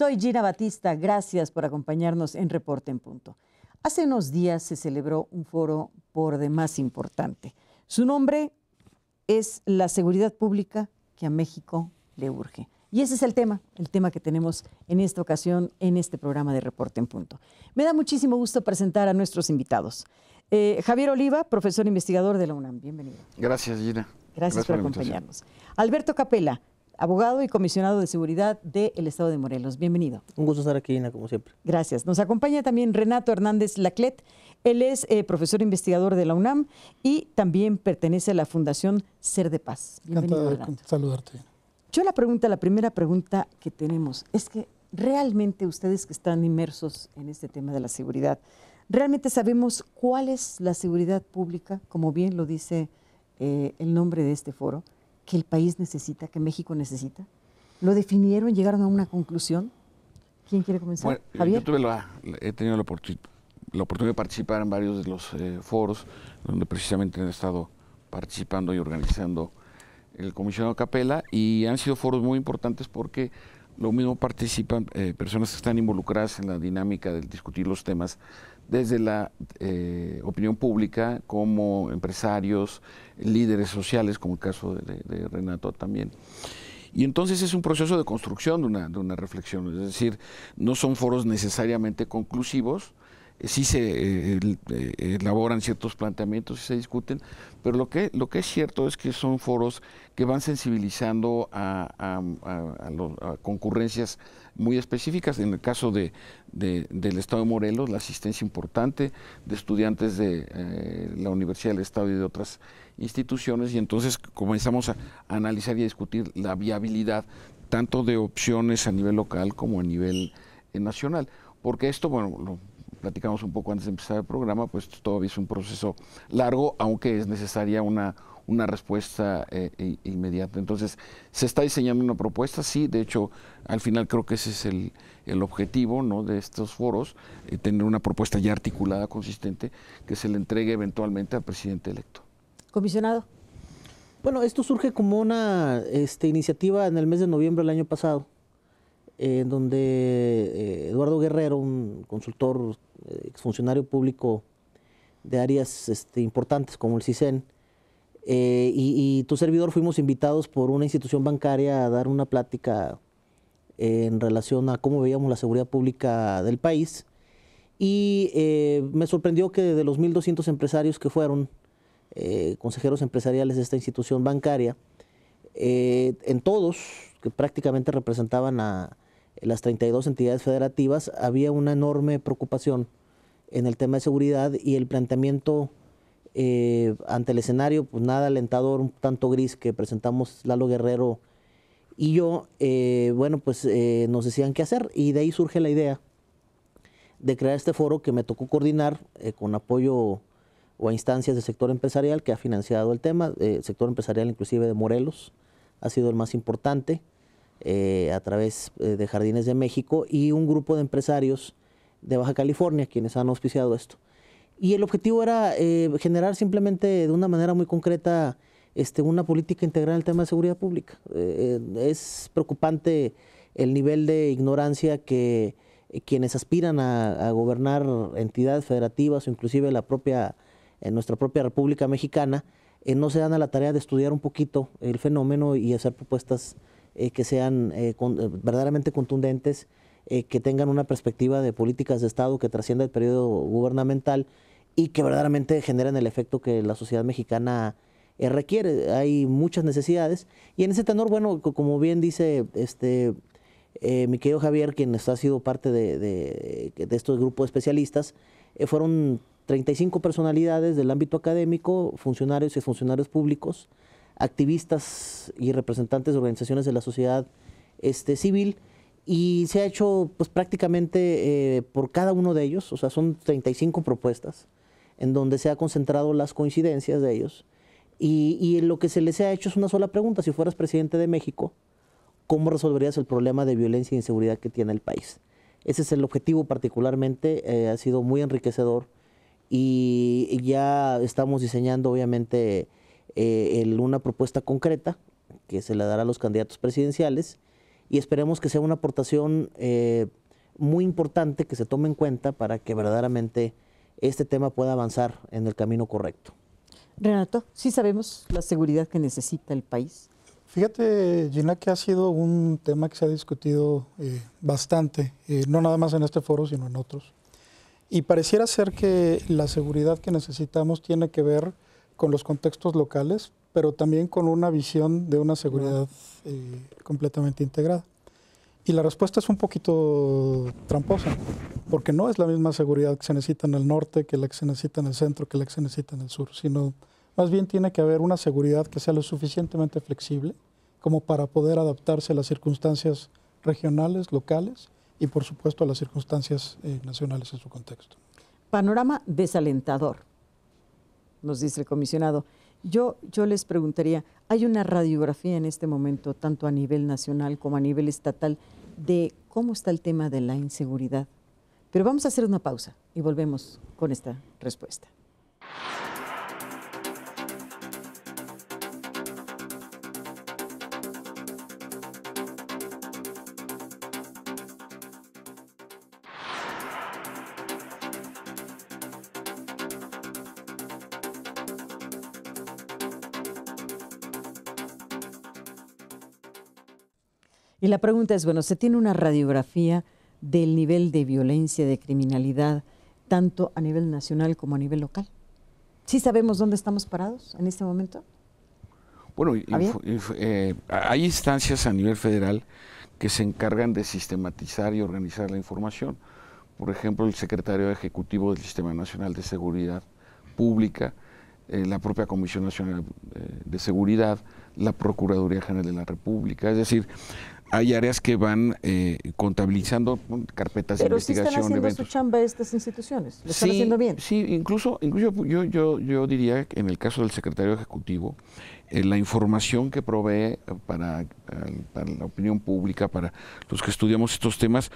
Soy Gina Batista, gracias por acompañarnos en Reporte en Punto. Hace unos días se celebró un foro por demás importante. Su nombre es La seguridad pública que a México le urge. Y ese es el tema, el tema que tenemos en esta ocasión en este programa de Reporte en Punto. Me da muchísimo gusto presentar a nuestros invitados. Eh, Javier Oliva, profesor investigador de la UNAM, bienvenido. Gracias, Gina. Gracias, por, por acompañarnos. Alberto Capela, abogado y comisionado de seguridad del Estado de Morelos. Bienvenido. Un gusto estar aquí, Ina, como siempre. Gracias. Nos acompaña también Renato Hernández Laclet. Él es eh, profesor investigador de la UNAM y también pertenece a la Fundación Ser de Paz. Bienvenido, Encantado de saludarte. Yo la pregunta, la primera pregunta que tenemos es que realmente ustedes que están inmersos en este tema de la seguridad, ¿realmente sabemos cuál es la seguridad pública, como bien lo dice eh, el nombre de este foro? que el país necesita, que México necesita? ¿Lo definieron? ¿Llegaron a una conclusión? ¿Quién quiere comenzar? Eh, yo tuve la, he tenido la, oportunidad de participar en varios de los eh, foros donde precisamente han estado participando y organizando el comisionado Capela y han sido foros muy importantes porque lo mismo participan eh, personas que están involucradas en la dinámica de discutir los temas desde la eh, opinión pública, como empresarios, líderes sociales, como el caso de, Renato también. Y entonces es un proceso de construcción de una reflexión, es decir, no son foros necesariamente conclusivos, sí se eh, eh, elaboran ciertos planteamientos y se discuten, pero lo que, lo que es cierto es que son foros que van sensibilizando a, concurrencias muy específicas. En el caso de, del Estado de Morelos, la asistencia importante de estudiantes de eh, la Universidad del Estado y de otras instituciones, y entonces comenzamos a analizar y a discutir la viabilidad tanto de opciones a nivel local como a nivel nacional porque esto, bueno, lo platicamos un poco antes de empezar el programa, pues todavía es un proceso largo, aunque es necesaria una, una respuesta eh, inmediata. Entonces, se está diseñando una propuesta, sí, de hecho, al final creo que ese es el, el objetivo ¿no? de estos foros, eh, tener una propuesta ya articulada, consistente, que se le entregue eventualmente al presidente electo. Comisionado. Bueno, esto surge como una este, iniciativa en el mes de noviembre del año pasado en donde eh, Eduardo Guerrero, un consultor, eh, exfuncionario público de áreas este, importantes como el CISEN, eh, y, tu servidor fuimos invitados por una institución bancaria a dar una plática en relación a cómo veíamos la seguridad pública del país. Y me sorprendió que de los 1.200 empresarios que fueron consejeros empresariales de esta institución bancaria, en todos, que prácticamente representaban a, las 32 entidades federativas, había una enorme preocupación en el tema de seguridad y el planteamiento eh, ante el escenario, pues nada alentador, un tanto gris que presentamos Lalo Guerrero y yo, eh, bueno, pues eh, nos decían qué hacer y de ahí surge la idea de crear este foro que me tocó coordinar con apoyo o a instancias del sector empresarial que ha financiado el tema, el sector empresarial inclusive de Morelos ha sido el más importante. Eh, a través eh, de Jardines de México y un grupo de empresarios de Baja California quienes han auspiciado esto. Y el objetivo era eh, generar simplemente de una manera muy concreta este, una política integral en tema de seguridad pública. es preocupante el nivel de ignorancia que quienes aspiran a, gobernar entidades federativas o inclusive la propia, en nuestra propia República Mexicana, no se dan a la tarea de estudiar un poquito el fenómeno y hacer propuestas eh, que sean eh, eh, verdaderamente contundentes, que tengan una perspectiva de políticas de Estado que trascienda el periodo gubernamental y que verdaderamente generen el efecto que la sociedad mexicana requiere. Hay muchas necesidades y en ese tenor, bueno, como bien dice este mi querido Javier, quien ha sido parte de, estos grupos de especialistas, fueron 35 personalidades del ámbito académico, funcionarios y funcionarios públicos, activistas y representantes de organizaciones de la sociedad este, civil y se ha hecho pues prácticamente eh, por cada uno de ellos, o sea, son 35 propuestas en donde se ha concentrado las coincidencias de ellos y, lo que se les ha hecho es una sola pregunta, si fueras presidente de México, ¿cómo resolverías el problema de violencia e inseguridad que tiene el país? Ese es el objetivo particularmente, eh, ha sido muy enriquecedor y ya estamos diseñando obviamente eh, una propuesta concreta que se le dará a los candidatos presidenciales y esperemos que sea una aportación eh, muy importante que se tome en cuenta para que verdaderamente este tema pueda avanzar en el camino correcto. Renato, sí sabemos la seguridad que necesita el país. Fíjate, Gina, que ha sido un tema que se ha discutido eh, bastante, no nada más en este foro, sino en otros. Y pareciera ser que la seguridad que necesitamos tiene que ver con los contextos locales, pero también con una visión de una seguridad eh, completamente integrada. Y la respuesta es un poquito tramposa, porque no es la misma seguridad que se necesita en el norte, que la que se necesita en el centro, que la que se necesita en el sur, sino más bien tiene que haber una seguridad que sea lo suficientemente flexible como para poder adaptarse a las circunstancias regionales, locales y por supuesto a las circunstancias eh, nacionales en su contexto. Panorama desalentador nos dice el comisionado. Yo, les preguntaría, ¿hay una radiografía en este momento, tanto a nivel nacional como a nivel estatal, de cómo está el tema de la inseguridad? Pero vamos a hacer una pausa y volvemos con esta respuesta. Y la pregunta es, bueno, se tiene una radiografía del nivel de violencia, de criminalidad, tanto a nivel nacional como a nivel local. ¿Sí sabemos dónde estamos parados en este momento? Bueno, eh, hay instancias a nivel federal que se encargan de sistematizar y organizar la información. Por ejemplo, el secretario ejecutivo del Sistema Nacional de Seguridad Pública, eh, la propia Comisión Nacional eh, de Seguridad, la Procuraduría General de la República. Es decir, hay áreas que van eh, contabilizando carpetas de investigación. Pero sí están haciendo su chamba estas instituciones, lo sí, haciendo bien. Sí, incluso, incluso yo, yo, yo diría que en el caso del secretario ejecutivo, eh, la información que provee para, la opinión pública, para los que estudiamos estos temas,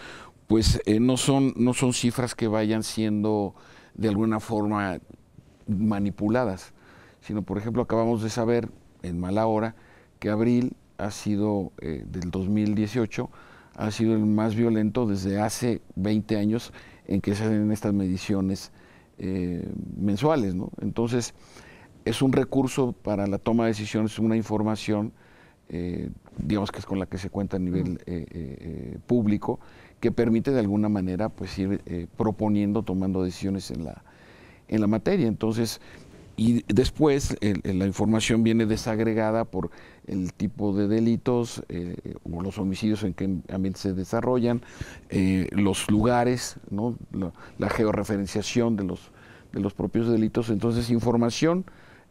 pues eh, no, son, no son cifras que vayan siendo de alguna forma manipuladas, sino, por ejemplo, acabamos de saber en mala hora que abril ha sido, eh, del 2018, ha sido el más violento desde hace 20 años en que se hacen estas mediciones eh, mensuales. Entonces, es un recurso para la toma de decisiones, una información, eh, digamos que es con la que se cuenta a nivel público, que permite de alguna manera pues, ir proponiendo, tomando decisiones en la, en la materia. Entonces, y después la información viene desagregada por el tipo de delitos eh, o los homicidios en que ambiente se desarrollan, eh, los lugares, ¿no? la, georreferenciación de los, de los propios delitos. Entonces, información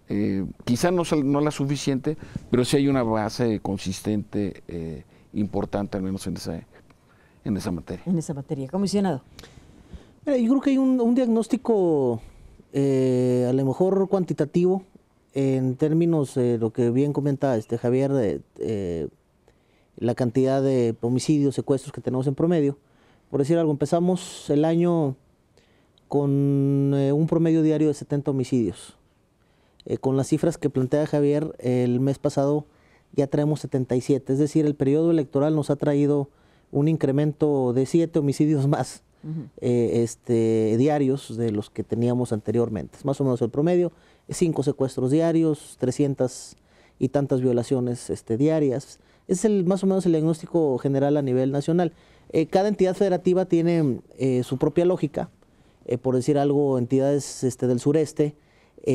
eh, quizá no, no la suficiente, pero sí hay una base consistente eh, importante, al menos en esa, en esa materia. En esa materia, comisionado. Mira, yo creo que hay un diagnóstico eh, a lo mejor cuantitativo, en términos de eh, lo que bien comenta este Javier, eh, la cantidad de homicidios, secuestros que tenemos en promedio. Por decir algo, empezamos el año con un promedio diario de 70 homicidios. con las cifras que plantea Javier, el mes pasado ya traemos 77, es decir, el periodo electoral nos ha traído un incremento de 7 homicidios más eh, este, diarios de los que teníamos anteriormente. Es más o menos el promedio, cinco secuestros diarios, 300 y tantas violaciones este, diarias. Es el, más o menos el diagnóstico general a nivel nacional. Eh, cada entidad federativa tiene eh, su propia lógica. por decir algo, entidades este, del sureste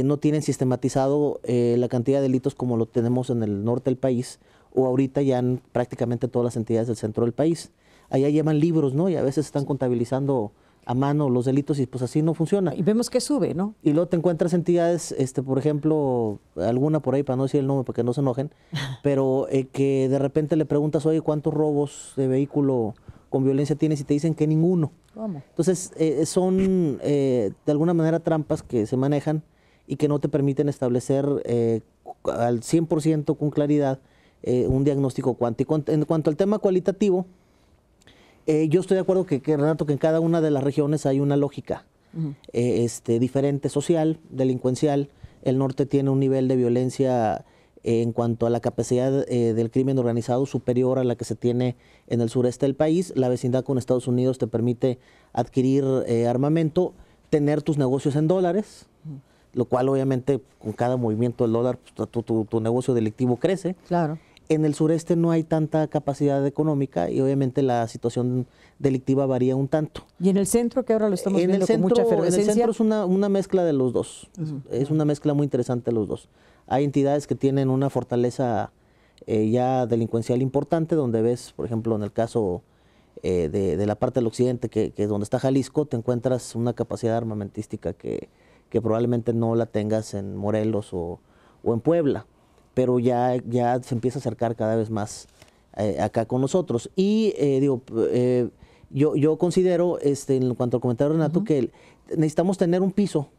no tienen sistematizado la cantidad de delitos como lo tenemos en el norte del país o ahorita ya en prácticamente todas las entidades del centro del país allá llevan libros, ¿no? Y a veces están contabilizando a mano los delitos y pues así no funciona. Y vemos que sube, ¿no? Y luego te encuentras entidades, este, por ejemplo, alguna por ahí, para no decir el nombre, para que no se enojen, pero eh, que de repente le preguntas, oye, ¿cuántos robos de vehículo con violencia tienes? Y te dicen que ninguno. ¿Cómo? Entonces, eh, eh, son de alguna manera trampas que se manejan y que no te permiten establecer al 100% con claridad un diagnóstico cuántico. En cuanto al tema cualitativo, eh, yo estoy de acuerdo que, Renato, que en cada una de las regiones hay una lógica eh, este, diferente, social, delincuencial. El norte tiene un nivel de violencia eh, en cuanto a la capacidad del crimen organizado superior a la que se tiene en el sureste del país. La vecindad con Estados Unidos te permite adquirir armamento, tener tus negocios en dólares, lo cual obviamente con cada movimiento del dólar pues, tu, tu, tu negocio delictivo crece. Claro en el sureste no hay tanta capacidad económica y obviamente la situación delictiva varía un tanto. ¿Y en el centro, que ahora lo estamos viendo mucha En el centro es una, mezcla de los dos, es una mezcla muy interesante de los dos. Hay entidades que tienen una fortaleza eh, ya delincuencial importante, donde ves, por ejemplo, en el caso eh, de, la parte del occidente, que, es donde está Jalisco, te encuentras una capacidad armamentística que, probablemente no la tengas en Morelos o en Puebla pero ya, ya se empieza a acercar cada vez más eh, acá con nosotros. Y eh, digo, eh, yo, yo considero, este, en cuanto al comentario Renato, que necesitamos tener un piso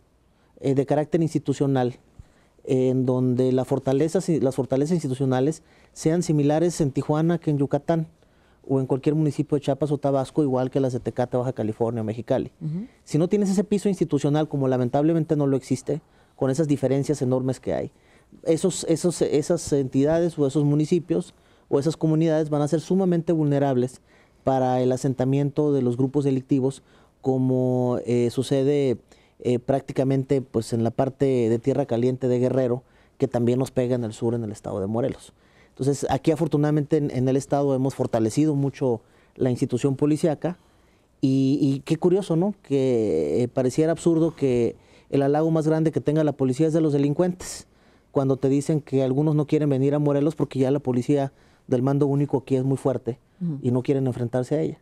de carácter institucional en donde fortalezas y las fortalezas institucionales sean similares en Tijuana que en Yucatán o en cualquier municipio de Chiapas o Tabasco, igual que las de Tecate, Baja California o Mexicali. Si no tienes ese piso institucional, como lamentablemente no lo existe, con esas diferencias enormes que hay, esos, esos, esas entidades o esos municipios o esas comunidades van a ser sumamente vulnerables para el asentamiento de los grupos delictivos como eh, sucede eh, prácticamente pues, en la parte de tierra caliente de Guerrero, que también nos pega en el sur, en el estado de Morelos. Entonces, aquí afortunadamente en, el estado hemos fortalecido mucho la institución policiaca y, qué curioso, ¿no? Que eh, pareciera absurdo que el halago más grande que tenga la policía es de los delincuentes cuando te dicen que algunos no quieren venir a Morelos porque ya la policía del mando único aquí es muy fuerte y no quieren enfrentarse a ella.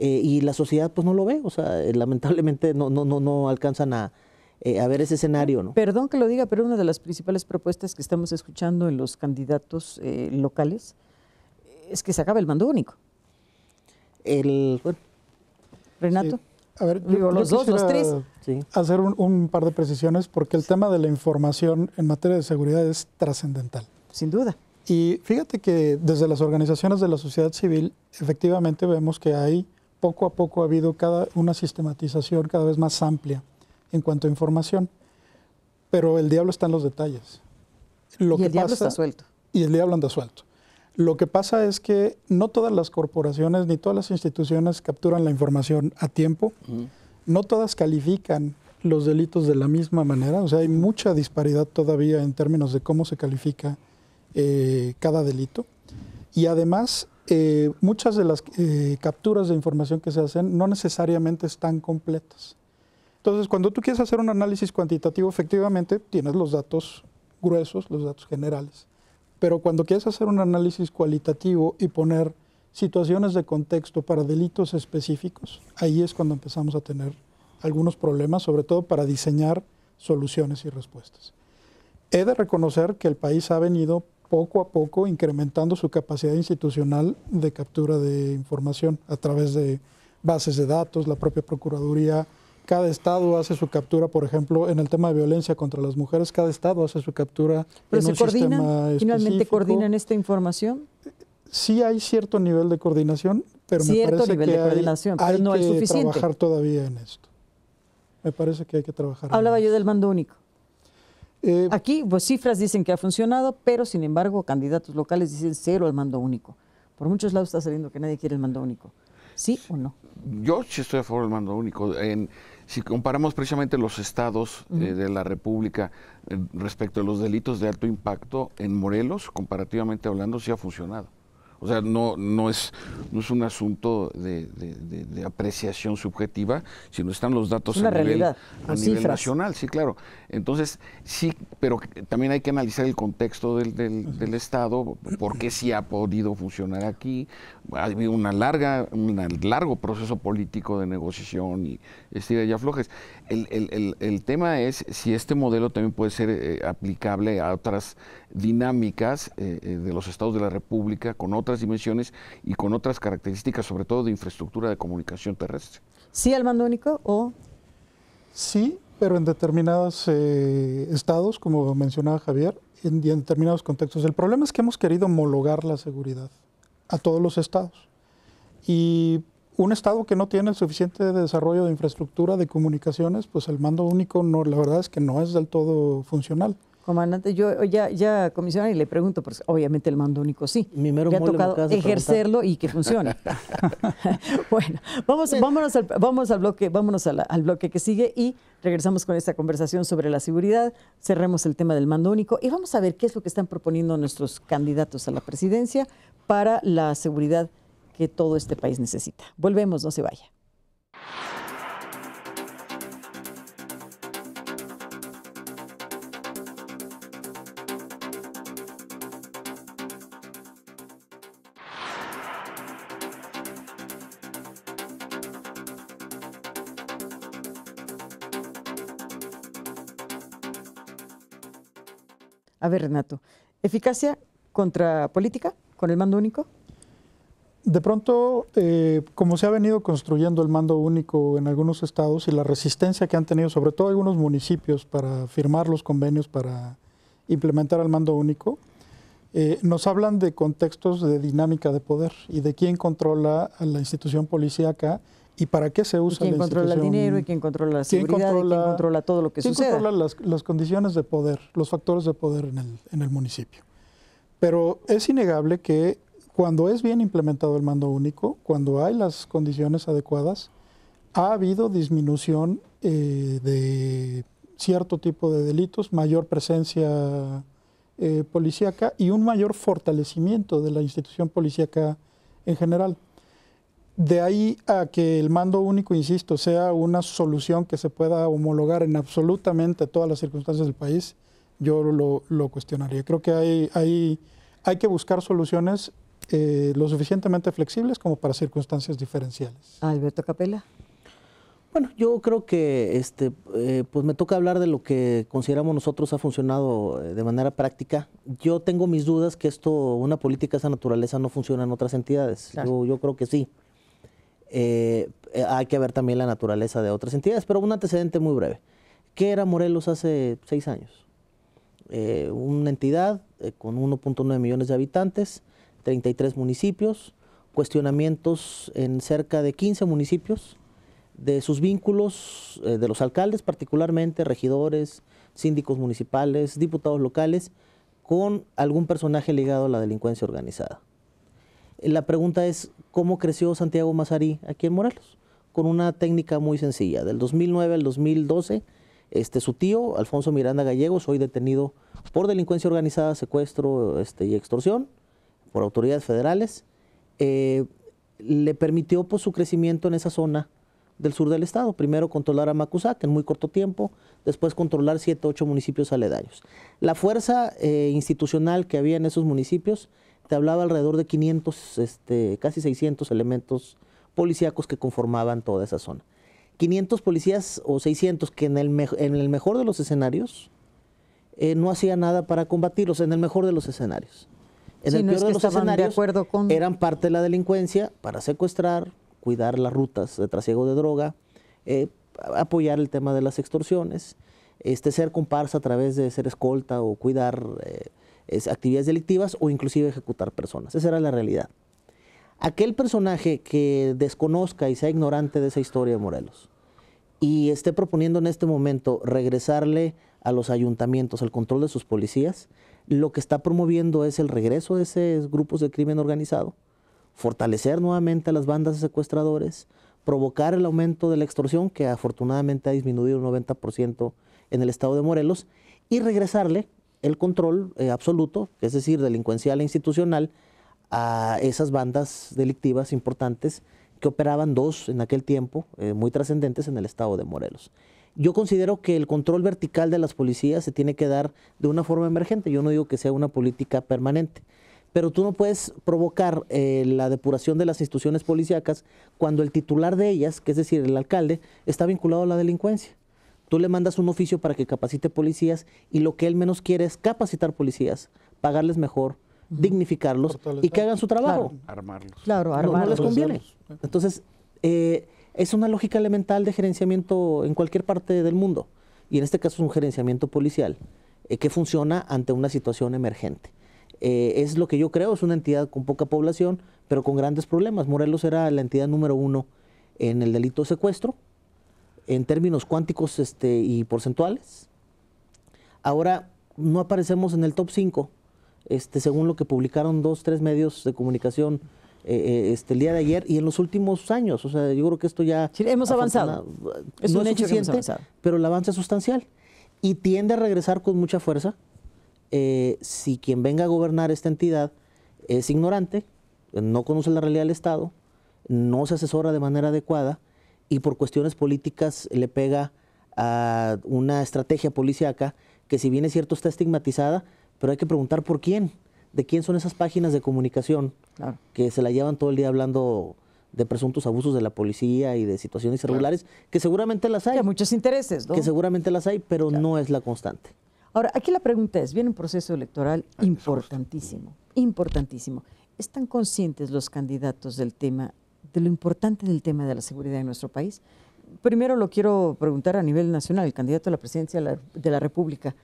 Eh, y la sociedad pues no lo ve, o sea, eh, lamentablemente no, no, no, no alcanzan eh, a, ver ese escenario. ¿no? Perdón que lo diga, pero una de las principales propuestas que estamos escuchando en los candidatos locales es que se acabe el mando único. El, Renato. A ver, los dos, los tres. Hacer un, par de precisiones porque el tema de la información en materia de seguridad es trascendental. Sin duda. Y fíjate que desde las organizaciones de la sociedad civil, efectivamente vemos que hay poco a poco ha habido cada, una sistematización cada vez más amplia en cuanto a información. Pero el diablo está en los detalles. Lo que el diablo está suelto. Y el diablo anda suelto. Lo que pasa es que no todas las corporaciones ni todas las instituciones capturan la información a tiempo, no todas califican los delitos de la misma manera, o sea, hay mucha disparidad todavía en términos de cómo se califica eh, cada delito. Y además, eh, muchas de las eh, capturas de información que se hacen no necesariamente están completas. Entonces, cuando tú quieres hacer un análisis cuantitativo, efectivamente tienes los datos gruesos, los datos generales. Pero cuando quieres hacer un análisis cualitativo y poner situaciones de contexto para delitos específicos, ahí es cuando empezamos a tener algunos problemas, sobre todo para diseñar soluciones y respuestas. He de reconocer que el país ha venido poco a poco incrementando su capacidad institucional de captura de información a través de bases de datos, la propia Procuraduría, cada estado hace su captura, por ejemplo, en el tema de violencia contra las mujeres, cada estado hace su captura. ¿Pero se coordinan? ¿Finalmente coordinan esta información? Sí hay cierto nivel de coordinación, pero me parece que hay, que suficiente. trabajar todavía en esto. Me parece que hay que trabajar. Hablaba yo del mando único. Eh, Aquí, pues cifras dicen que ha funcionado, pero sin embargo, candidatos locales dicen cero al mando único. Por muchos lados está saliendo que nadie quiere el mando único. ¿Sí o no? Yo sí estoy a favor del mando único. En, si comparamos precisamente los estados eh, de la República eh, respecto a los delitos de alto impacto en Morelos, comparativamente hablando, sí ha funcionado. O sea, no, no, es, es un asunto de, apreciación subjetiva, sino están los datos a, nivel, nacional, sí, claro. Entonces, sí, pero también hay que analizar el contexto del, Estado, por qué sí ha podido funcionar aquí. Ha habido una larga, un largo proceso político de negociación y este ya flojes. El, el, tema es si este modelo también puede ser eh, aplicable a otras dinámicas eh, eh, de los estados de la República con otras dimensiones y con otras características, sobre todo de infraestructura de comunicación terrestre. ¿Sí el mando único o...? Sí, pero en determinados eh, estados, como mencionaba Javier, en, en determinados contextos. El problema es que hemos querido homologar la seguridad a todos los estados. Y un estado que no tiene el suficiente desarrollo de infraestructura de comunicaciones, pues el mando único no, la verdad es que no es del todo funcional comandante, yo eh, ya, ya comisionado y le pregunto, porque obviamente el mando único sí. Mi ha tocado ejercerlo y que funcione. bueno, vamos, vámonos al, vamos al bloque, vámonos al, al bloque que sigue y regresamos con esta conversación sobre la seguridad, cerremos el tema del mando único y vamos a ver qué es lo que están proponiendo nuestros candidatos a la presidencia para la seguridad que todo este país necesita. Volvemos, no se vaya. A ver, Renato, ¿eficacia contra política con el mando único? De pronto, eh, como se ha venido construyendo el mando único en algunos estados y la resistencia que han tenido, sobre todo algunos municipios, para firmar los convenios para implementar el mando único, eh, nos hablan de contextos de dinámica de poder y de quién controla a la institución policíaca ¿Y para qué se usa sistema quién controla el dinero? ¿Y quién controla la seguridad? ¿Quién controla, todo lo que sucede suceda? ¿Quién controla las, condiciones de poder, los factores de poder en el, en el municipio? Pero es innegable que cuando es bien implementado el mando único, cuando hay las condiciones adecuadas, ha habido disminución eh, de cierto tipo de delitos, mayor presencia eh, policíaca y un mayor fortalecimiento de la institución policíaca en general. De ahí a que el mando único, insisto, sea una solución que se pueda homologar en absolutamente todas las circunstancias del país, yo lo, cuestionaría. Creo que hay, hay, hay que buscar soluciones eh, lo suficientemente flexibles como para circunstancias diferenciales. Alberto Capela. Bueno, yo creo que este, eh, pues me toca hablar de lo que consideramos nosotros ha funcionado eh, de manera práctica. Yo tengo mis dudas que esto, una política de esa naturaleza no funciona en otras entidades. yo creo que sí. Eh, eh, hay que ver también la naturaleza de otras entidades, pero un antecedente muy breve. ¿Qué era Morelos hace seis años? Eh, una entidad con 1.9 millones de habitantes, 33 municipios, cuestionamientos en cerca de 15 municipios de sus vínculos, de los alcaldes particularmente, regidores, síndicos municipales, diputados locales, con algún personaje ligado a la delincuencia organizada. La pregunta es, ¿cómo creció Santiago Mazarí aquí en Morelos? Con una técnica muy sencilla. Del 2009 al 2012, este, su tío, Alfonso Miranda Gallegos, hoy detenido por delincuencia organizada, secuestro este, y extorsión por autoridades federales, eh, le permitió pues, su crecimiento en esa zona del sur del estado. Primero controlar a Macusac en muy corto tiempo, después controlar siete, ocho municipios aledaños. La fuerza eh, institucional que había en esos municipios te hablaba alrededor de 500, este, casi 600 elementos policíacos que conformaban toda esa zona. 500 policías o 600 que en el, mejor de los escenarios eh, no hacía nada para combatirlos, en el mejor de los escenarios. En el peor de los escenarios eran parte de la delincuencia para secuestrar, cuidar las rutas de trasiego de droga, eh, apoyar el tema de las extorsiones, este, ser comparsa a través de ser escolta o cuidar... Eh, es, actividades delictivas o inclusive ejecutar personas. Esa era la realidad. Aquel personaje que desconozca y sea ignorante de esa historia de Morelos y esté proponiendo en este momento regresarle a los ayuntamientos al control de sus policías, lo que está promoviendo es el regreso de esos grupos de crimen organizado, fortalecer nuevamente a las bandas de secuestradores, provocar el aumento de la extorsión, que afortunadamente ha disminuido un 90% en el estado de Morelos, y regresarle el control eh, absoluto, es decir, delincuencial e institucional, a esas bandas delictivas importantes que operaban dos en aquel tiempo, eh, muy trascendentes en el estado de Morelos. Yo considero que el control vertical de las policías se tiene que dar de una forma emergente, yo no digo que sea una política permanente, pero tú no puedes provocar eh, la depuración de las instituciones policíacas cuando el titular de ellas, que es decir, el alcalde, está vinculado a la delincuencia. Tú le mandas un oficio para que capacite policías y lo que él menos quiere es capacitar policías, pagarles mejor, dignificarlos y que hagan su trabajo. Claro. Armarlos. Claro, armarlos. No, les conviene. Entonces, eh, es una lógica elemental de gerenciamiento en cualquier parte del mundo. Y en este caso es un gerenciamiento policial eh, que funciona ante una situación emergente. Eh, es lo que yo creo, es una entidad con poca población, pero con grandes problemas. Morelos era la entidad número uno en el delito de secuestro, en términos cuánticos este, y porcentuales. Ahora no aparecemos en el top 5, este, según lo que publicaron dos, tres medios de comunicación eh, eh, este, el día de ayer y en los últimos años. O sea, yo creo que esto ya... hemos avanzado. Es no un es pero el avance es sustancial y tiende a regresar con mucha fuerza eh, si quien venga a gobernar esta entidad es ignorante, no conoce la realidad del Estado, no se asesora de manera adecuada y por cuestiones políticas le pega a una estrategia policíaca que si bien es cierto está estigmatizada, pero hay que preguntar por quién, de quién son esas páginas de comunicación que se la llevan todo el día hablando de presuntos abusos de la policía y de situaciones irregulares, que seguramente las hay. Que muchos intereses, ¿no? Que seguramente las hay, pero no es la constante. Ahora, aquí la pregunta es, viene un proceso electoral importantísimo, importantísimo. ¿Están conscientes los candidatos del tema de lo importante del tema de la seguridad en nuestro país. Primero lo quiero preguntar a nivel nacional, el candidato a la presidencia de la República.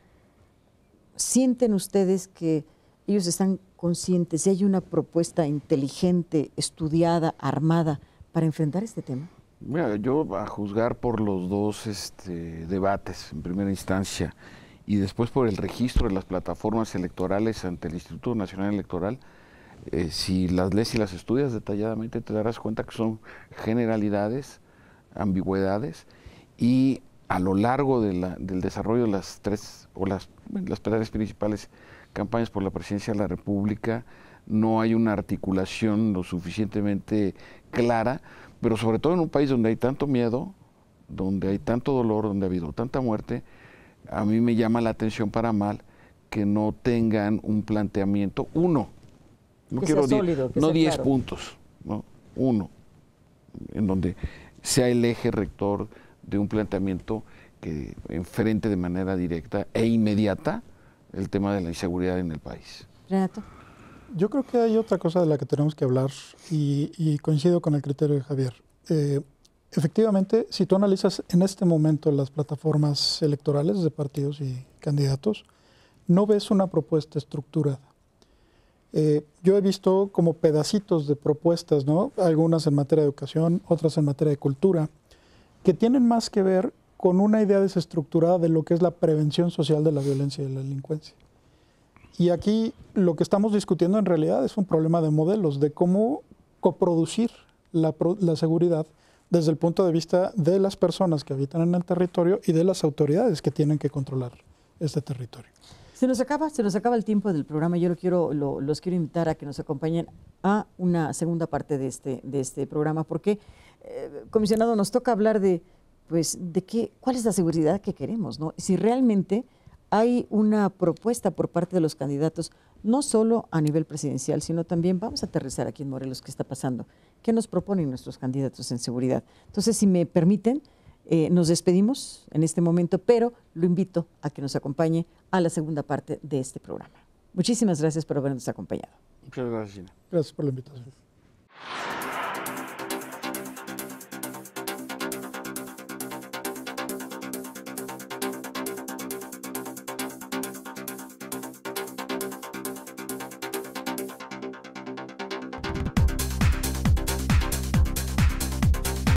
¿Sienten ustedes que ellos están conscientes y hay una propuesta inteligente, estudiada, armada para enfrentar este tema? Mira, yo a juzgar por los dos este, debates en primera instancia y después por el registro de las plataformas electorales ante el Instituto Nacional Electoral, eh, si las lees y las estudias detalladamente, te darás cuenta que son generalidades, ambigüedades, y a lo largo del desarrollo de las tres o las, las tres principales campañas por la presidencia de la República, no hay una articulación lo suficientemente clara, pero sobre todo en un país donde hay tanto miedo, donde hay tanto dolor, donde ha habido tanta muerte, a mí me llama la atención para mal que no tengan un planteamiento, uno, no quiero no 10 puntos, uno, en donde sea el eje rector de un planteamiento que enfrente de manera directa e inmediata el tema de la inseguridad en el país. Renato. Yo creo que hay otra cosa de la que tenemos que hablar y, coincido con el criterio de Javier. Eh, efectivamente, si tú analizas en este momento las plataformas electorales de partidos y candidatos, no ves una propuesta estructurada eh, yo he visto como pedacitos de propuestas, Algunas en materia de educación, otras en materia de cultura, que tienen más que ver con una idea desestructurada de lo que es la prevención social de la violencia y de la delincuencia. Y aquí lo que estamos discutiendo en realidad es un problema de modelos, de cómo coproducir la seguridad desde el punto de vista de las personas que habitan en el territorio y de las autoridades que tienen que controlar este territorio. Se nos acaba, se nos acaba el tiempo del programa. Yo lo quiero, los quiero invitar a que nos acompañen a una segunda parte de este, este programa, porque, eh, comisionado, nos toca hablar de, pues, de qué, cuál es la seguridad que queremos, ¿no? Si realmente hay una propuesta por parte de los candidatos, no solo a nivel presidencial, sino también vamos a aterrizar aquí en Morelos qué está pasando, qué nos proponen nuestros candidatos en seguridad. Entonces, si me permiten, eh, nos despedimos en este momento, pero lo invito a que nos acompañe a la segunda parte de este programa. Muchísimas gracias por habernos acompañado. Muchas gracias, Gina. Gracias por la invitación.